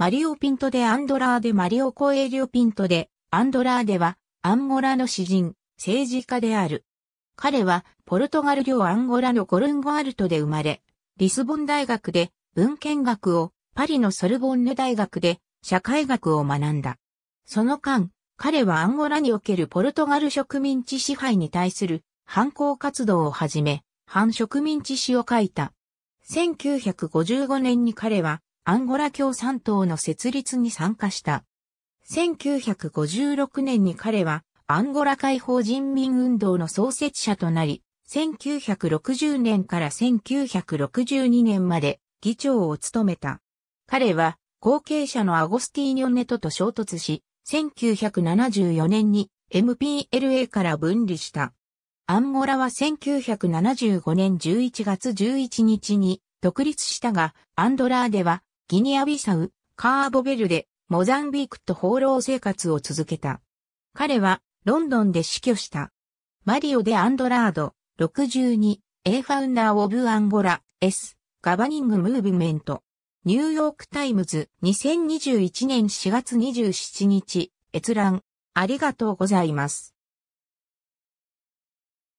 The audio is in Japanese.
マリオ・ピントでアンドラーデ・マリオ・コエリオ・ピントで、アンドラーデは、アンゴラの詩人、政治家である。彼は、ポルトガル領アンゴラのゴルンゴアルトで生まれ、リスボン大学で文献学を、パリのソルボンヌ大学で社会学を学んだ。その間、彼はアンゴラにおけるポルトガル植民地支配に対する反抗活動をはじめ、反植民地史を書いた。1955年に彼はアンゴラ共産党の設立に参加した。1956年に彼はアンゴラ解放人民運動の創設者となり、1960年から1962年まで議長を務めた。彼は後継者のアゴスティーニョネトと衝突し、1974年に MPLA から分離した。アンゴラは1975年11月11日に独立したが、アンドラーではギニアビサウ、カーボベルデ、モザンビークと放浪生活を続けた。彼はロンドンで死去した。マリオ・デ・アンドラード、62、A ファウンダー・オブ・アンゴラ、S、ガバニング・ムーブメント。ニューヨーク・タイムズ、2021年4月27日、閲覧。ありがとうございます。